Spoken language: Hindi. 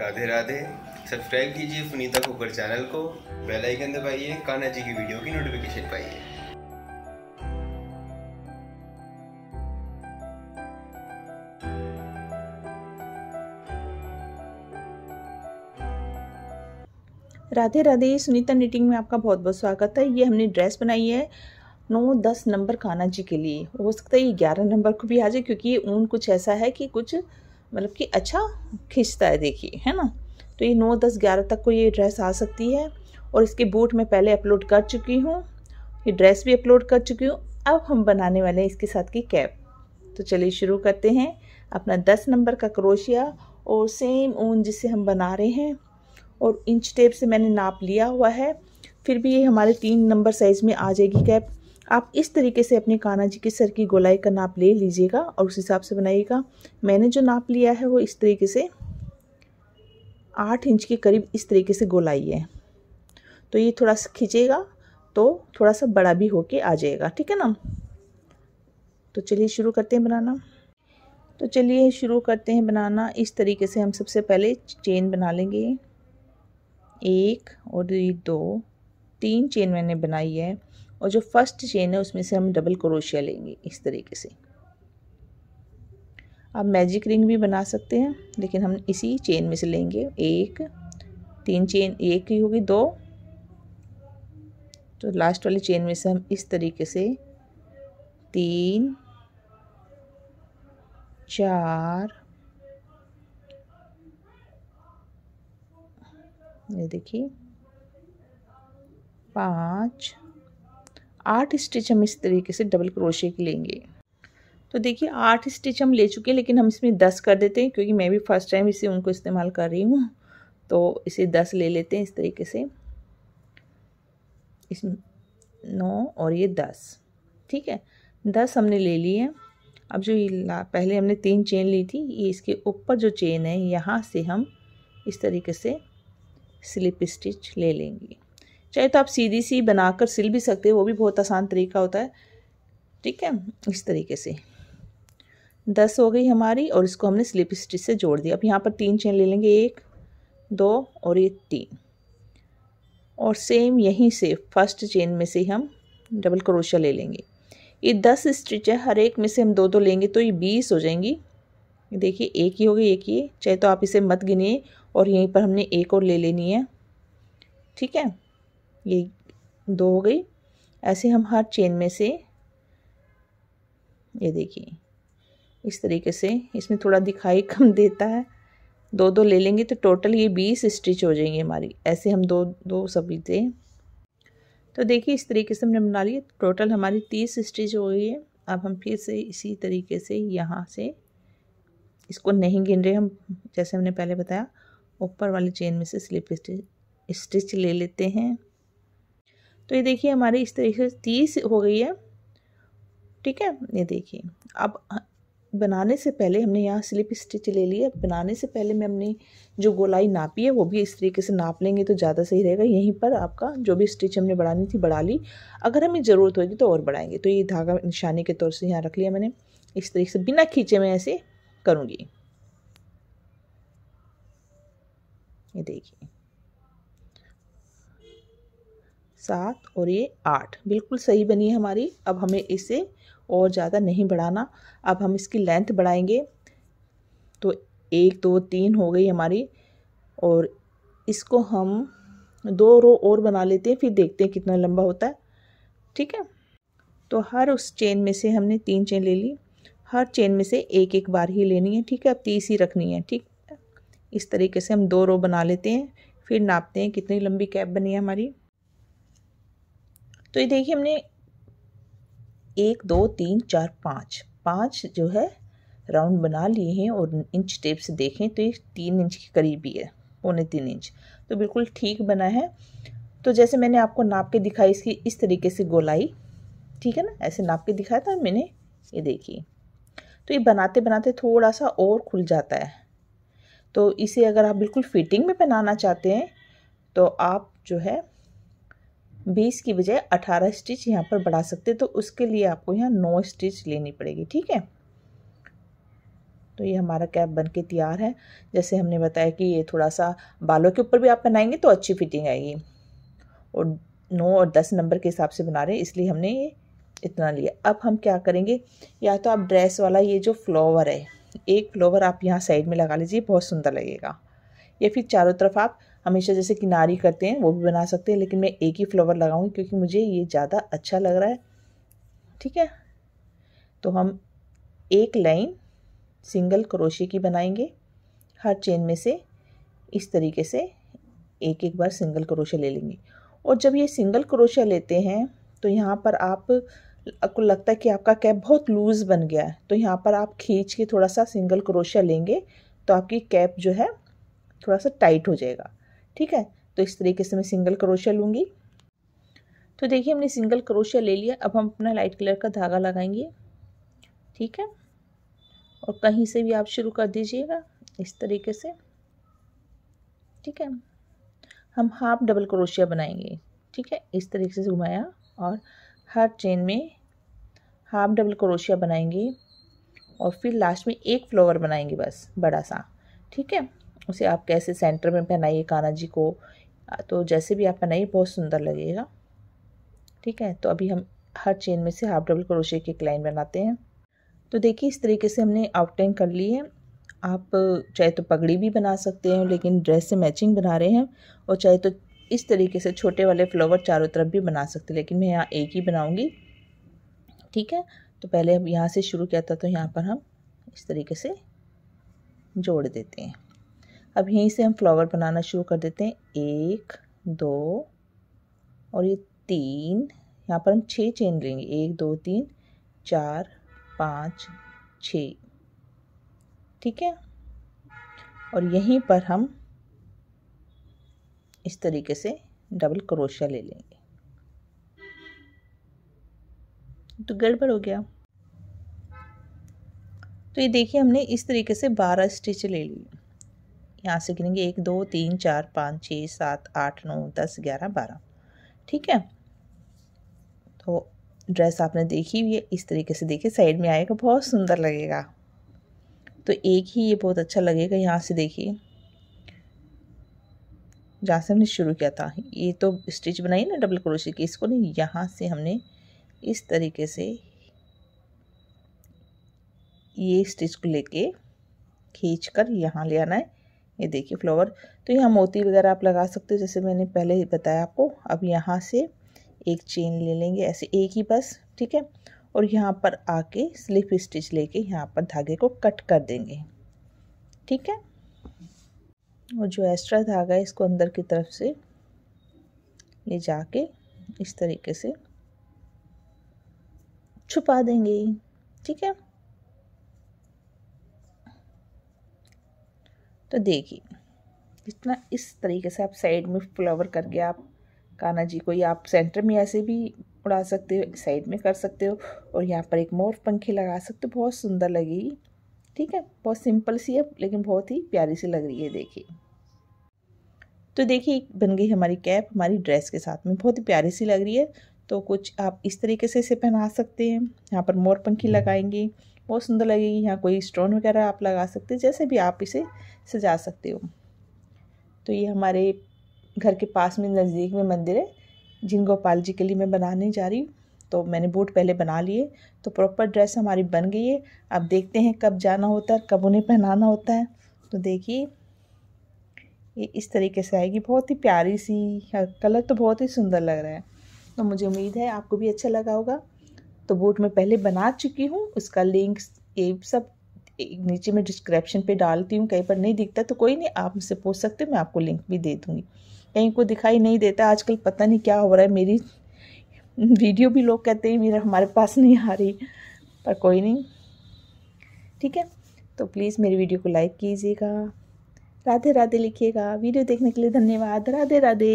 राधे राधे सब्सक्राइब कीजिए पुनीता कुकर चैनल को बेल आइकन दबाइए कान्हा जी की वीडियो की नोटिफिकेशन पाइए राधे राधे सुनीता निटिंग में आपका बहुत बहुत स्वागत है ये हमने ड्रेस बनाई है नौ दस नंबर कान्हा जी के लिए हो सकता है ये ग्यारह नंबर को भी आ जाए क्योंकि ऊन कुछ ऐसा है कि कुछ मतलब कि अच्छा खींचता है देखिए है ना तो ये नौ दस ग्यारह तक को ये ड्रेस आ सकती है और इसके बूट मैं पहले अपलोड कर चुकी हूँ ये ड्रेस भी अपलोड कर चुकी हूँ अब हम बनाने वाले हैं इसके साथ की कैप तो चलिए शुरू करते हैं अपना दस नंबर का क्रोशिया और सेम ऊन जिसे हम बना रहे हैं और इंच टेप से मैंने नाप लिया हुआ है फिर भी ये हमारे तीन नंबर साइज़ में आ जाएगी कैप आप इस तरीके से अपने कान्हा जी के सर की गोलाई का नाप ले लीजिएगा और उस हिसाब से बनाइएगा मैंने जो नाप लिया है वो इस तरीके से आठ इंच के करीब इस तरीके से गोलाई है तो ये थोड़ा सा खींचेगा तो थोड़ा सा बड़ा भी होके आ जाएगा ठीक है ना तो चलिए शुरू करते हैं बनाना तो चलिए शुरू करते हैं बनाना इस तरीके से हम सबसे पहले चेन बना लेंगे एक और दो तीन चेन मैंने बनाई है और जो फर्स्ट चेन है उसमें से हम डबल क्रोशिया लेंगे इस तरीके से आप मैजिक रिंग भी बना सकते हैं लेकिन हम इसी चेन में से लेंगे एक तीन चेन एक ही होगी दो तो लास्ट वाली चेन में से हम इस तरीके से तीन चार ये देखिए पाँच आठ स्टिच हम इस तरीके से डबल क्रोशे की लेंगे तो देखिए आठ स्टिच हम ले चुके हैं लेकिन हम इसमें दस कर देते हैं क्योंकि मैं भी फ़र्स्ट टाइम इसे उनको इस्तेमाल कर रही हूँ तो इसे दस ले लेते हैं इस तरीके से इस नौ और ये दस ठीक है दस हमने ले ली है अब जो ये पहले हमने तीन चेन ली थी ये इसके ऊपर जो चेन है यहाँ से हम इस तरीके से स्लिप स्टिच ले लेंगे चाहे तो आप सीधी सी बनाकर सिल भी सकते हो वो भी बहुत आसान तरीका होता है ठीक है इस तरीके से दस हो गई हमारी और इसको हमने स्लिप स्टिच से जोड़ दिया अब यहाँ पर तीन चेन ले लेंगे एक दो और ये तीन और सेम यहीं से फर्स्ट चेन में से हम डबल क्रोशिया ले लेंगे ये दस स्टिच है हर एक में से हम दो दो लेंगे तो ये बीस हो जाएंगी देखिए एक ही हो गई एक ही चाहे तो आप इसे मत गिनिए और यहीं पर हमने एक और ले लेनी है ठीक है ये दो हो गई ऐसे हम हर चेन में से ये देखिए इस तरीके से इसमें थोड़ा दिखाई कम देता है दो दो ले लेंगे तो टोटल ये बीस स्टिच हो जाएंगे हमारी ऐसे हम दो दो सभी थे तो देखिए इस तरीके से हमने बना लिया टोटल हमारी तीस स्टिच हो गई है अब हम फिर से इसी तरीके से यहाँ से इसको नहीं गिन रहे हम जैसे हमने पहले बताया ऊपर वाली चेन में से स्लिप स्टिच स्टिच ले लेते हैं तो ये देखिए हमारी इस तरीके से तीस हो गई है ठीक है ये देखिए अब बनाने से पहले हमने यहाँ स्लिप स्टिच ले ली है बनाने से पहले मैं हमने जो गोलाई नापी है वो भी इस तरीके से नाप लेंगे तो ज़्यादा सही रहेगा यहीं पर आपका जो भी स्टिच हमने बढ़ानी थी बढ़ा ली अगर हमें ज़रूरत होगी तो और बढ़ाएंगे तो ये धागा निशानी के तौर से यहाँ रख लिया मैंने इस तरीके से बिना खींचे मैं ऐसे करूँगी ये देखिए सात और ये आठ बिल्कुल सही बनी है हमारी अब हमें इसे और ज़्यादा नहीं बढ़ाना अब हम इसकी लेंथ बढ़ाएंगे तो एक दो तीन हो गई हमारी और इसको हम दो रो और बना लेते हैं फिर देखते हैं कितना लंबा होता है ठीक है तो हर उस चेन में से हमने तीन चेन ले ली हर चेन में से एक एक बार ही लेनी है ठीक है अब तीस ही रखनी है ठीक इस तरीके से हम दो रो बना लेते हैं फिर नापते हैं कितनी लंबी कैप बनी है हमारी तो ये देखिए हमने एक दो तीन चार पाँच पाँच जो है राउंड बना लिए हैं और इंच टेप से देखें तो ये तीन इंच के करीब ही है पौने तीन इंच तो बिल्कुल ठीक बना है तो जैसे मैंने आपको नाप के दिखाई इसकी इस तरीके से गोलाई ठीक है ना ऐसे नाप के दिखाया था मैंने ये देखी तो ये बनाते बनाते थोड़ा सा और खुल जाता है तो इसे अगर आप बिल्कुल फिटिंग में पहनाना चाहते हैं तो आप जो है बीस की बजाय अठारह स्टिच यहाँ पर बढ़ा सकते तो उसके लिए आपको यहाँ नौ स्टिच लेनी पड़ेगी ठीक है तो ये हमारा कैप बन के तैयार है जैसे हमने बताया कि ये थोड़ा सा बालों के ऊपर भी आप बनाएंगे तो अच्छी फिटिंग आएगी और नौ और दस नंबर के हिसाब से बना रहे हैं इसलिए हमने ये इतना लिया अब हम क्या करेंगे या तो आप ड्रेस वाला ये जो फ्लावर है एक फ्लावर आप यहाँ साइड में लगा लीजिए बहुत सुंदर लगेगा या फिर चारों तरफ आप हमेशा जैसे किनारी करते हैं वो भी बना सकते हैं लेकिन मैं एक ही फ्लावर लगाऊंगी क्योंकि मुझे ये ज़्यादा अच्छा लग रहा है ठीक है तो हम एक लाइन सिंगल क्रोशे की बनाएंगे हर चेन में से इस तरीके से एक एक बार सिंगल क्रोशे ले लेंगे और जब ये सिंगल क्रोशे लेते हैं तो यहाँ पर आप आपको लगता है कि आपका कैप बहुत लूज़ बन गया है तो यहाँ पर आप खींच के थोड़ा सा सिंगल क्रोशा लेंगे तो आपकी कैप जो है थोड़ा सा टाइट हो जाएगा ठीक है तो इस तरीके से मैं सिंगल क्रोशिया लूँगी तो देखिए हमने सिंगल क्रोशिया ले लिया अब हम अपना लाइट कलर का धागा लगाएंगे ठीक है और कहीं से भी आप शुरू कर दीजिएगा इस तरीके से ठीक है हम हाफ डबल क्रोशिया बनाएंगे ठीक है इस तरीके से घुमाया और हर चेन में हाफ डबल क्रोशिया बनाएंगे और फिर लास्ट में एक फ्लोवर बनाएंगे बस बड़ा सा ठीक है उसे आप कैसे सेंटर में पहनाइए कान्हा जी को तो जैसे भी आप पहनाइए बहुत सुंदर लगेगा ठीक है तो अभी हम हर चेन में से हाफ डबल क्रोशे की एक लाइन बनाते हैं तो देखिए इस तरीके से हमने आउटलाइन कर ली है आप चाहे तो पगड़ी भी बना सकते हैं लेकिन ड्रेस से मैचिंग बना रहे हैं और चाहे तो इस तरीके से छोटे वाले फ्लावर चारों तरफ भी बना सकते हैं लेकिन मैं यहाँ एक ही बनाऊँगी ठीक है तो पहले अब यहाँ से शुरू किया था तो यहाँ पर हम इस तरीके से जोड़ देते हैं अब यहीं से हम फ्लावर बनाना शुरू कर देते हैं एक दो और ये तीन यहाँ पर हम छः चेन लेंगे एक दो तीन चार पाँच छ ठीक है और यहीं पर हम इस तरीके से डबल क्रोशिया ले लेंगे तो गड़बड़ हो गया तो ये देखिए हमने इस तरीके से बारह स्टिच ले लिए यहाँ से गिनेंगे एक दो तीन चार पाँच छः सात आठ नौ दस ग्यारह बारह ठीक है तो ड्रेस आपने देखी हुई है इस तरीके से देखिए साइड में आएगा बहुत सुंदर लगेगा तो एक ही ये बहुत अच्छा लगेगा यहाँ से देखिए जहाँ से हमने शुरू किया था ये तो स्टिच बनाई ना डबल क्रोशे की इसको नहीं यहाँ से हमने इस तरीके से ये स्टिच को लेके खींच कर यहाँ ले आना है ये देखिए फ्लावर तो यहाँ मोती वगैरह आप लगा सकते हो जैसे मैंने पहले ही बताया आपको अब यहाँ से एक चेन ले लेंगे ऐसे एक ही बस ठीक है और यहाँ पर आके स्लिप स्टिच लेके यहाँ पर धागे को कट कर देंगे ठीक है और जो एक्स्ट्रा धागा है इसको अंदर की तरफ से ले जाके इस तरीके से छुपा देंगे ठीक है तो देखिए इतना इस तरीके से आप साइड में फ्लावर करके आप कान्हा जी को या आप सेंटर में ऐसे भी उड़ा सकते हो साइड में कर सकते हो और यहाँ पर एक मोर पंखे लगा सकते हो बहुत सुंदर लगेगी ठीक है बहुत सिंपल सी है लेकिन बहुत ही प्यारी सी लग रही है देखिए तो देखिए बन गई हमारी कैप हमारी ड्रेस के साथ में बहुत ही प्यारी सी लग रही है तो कुछ आप इस तरीके से इसे पहना सकते हैं यहाँ पर मोर पंखी हम्म। लगाएंगे बहुत सुंदर लगेगी यहाँ कोई स्टोन वगैरह आप लगा सकते हैं जैसे भी आप इसे सजा सकते हो तो ये हमारे घर के पास में नज़दीक में मंदिर है जिन गोपाल जी के लिए मैं बनाने जा रही हूँ तो मैंने बूट पहले बना लिए तो प्रॉपर ड्रेस हमारी बन गई है अब देखते हैं कब जाना होता है कब उन्हें पहनाना होता है तो देखिए ये इस तरीके से आएगी बहुत ही प्यारी सी कलर तो बहुत ही सुंदर लग रहा है तो मुझे उम्मीद है आपको भी अच्छा लगा होगा तो बोट मैं पहले बना चुकी हूँ उसका लिंक ये सब नीचे में डिस्क्रिप्शन पे डालती हूँ कहीं पर नहीं दिखता तो कोई नहीं आप मुझसे पूछ सकते मैं आपको लिंक भी दे दूँगी कहीं को दिखाई नहीं देता आजकल पता नहीं क्या हो रहा है मेरी वीडियो भी लोग कहते हैं मेरा हमारे पास नहीं आ रही पर कोई नहीं ठीक है तो प्लीज़ मेरी वीडियो को लाइक कीजिएगा राधे राधे लिखिएगा वीडियो देखने के लिए धन्यवाद राधे राधे